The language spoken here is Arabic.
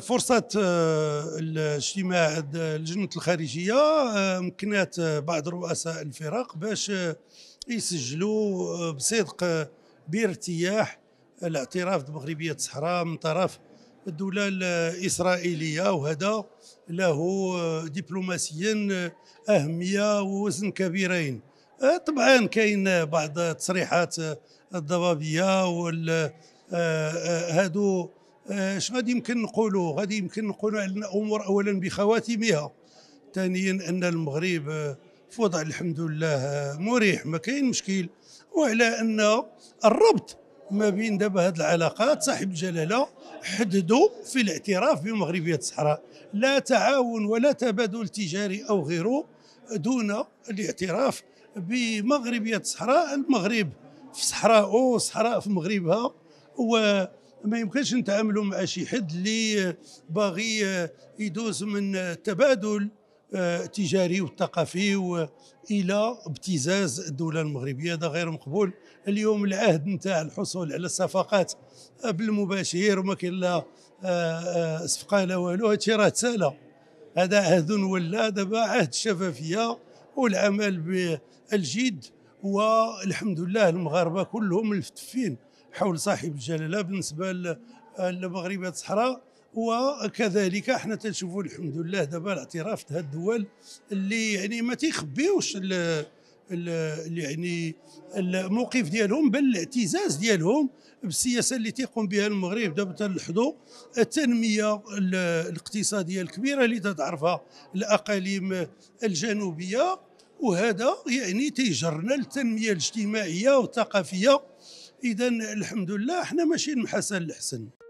فرصة آه، الاجتماع لجنة الخارجية آه، مكنات آه، بعض رؤساء الفرق باش يسجلوا بصدق بارتياح الاعتراف بمغربية الصحراء من طرف الدولة الإسرائيلية وهذا له دبلوماسيا أهمية ووزن كبيرين طبعا كاين بعض التصريحات الضبابية وال هادو اش آه، غادي يمكن نقولوا غادي يمكن نقولوا ان الامور اولا بخواتمها ثانيا ان المغرب آه، في وضع الحمد لله آه، مريح ما كاين مشكل وعلى ان الربط ما بين دابا هذه العلاقات صاحب الجلاله حددوا في الاعتراف بمغربيه الصحراء لا تعاون ولا تبادل تجاري او غيره دون الاعتراف بمغربيه الصحراء المغرب في صحراءه صحراء في مغربها و ما يمكنش نتعاملوا مع شي حد اللي باغي يدوز من التبادل التجاري آه، والثقافي الى ابتزاز الدوله المغربيه هذا غير مقبول اليوم العهد نتاع الحصول على الصفقات بالمباشر وما كاين لا آه، آه، صفقه لا والو هادشي راه تسالى هذا عهد ولا دابا عهد الشفافيه والعمل بالجد والحمد لله المغاربه كلهم ملتفين حول صاحب الجلاله بالنسبه لمغربيه الصحراء وكذلك احنا تنشوفوا الحمد لله دابا الاعتراف تاع الدول اللي يعني ما تيخبيوش يعني الموقف ديالهم بل الاعتزاز ديالهم بالسياسه اللي تيقوم بها المغرب دابا تنلحظوا التنميه الاقتصاديه الكبيره اللي تتعرفها الاقاليم الجنوبيه وهذا يعني تيجرنا للتنميه الاجتماعيه والثقافيه اذا الحمد لله احنا ماشيين محسن لحسن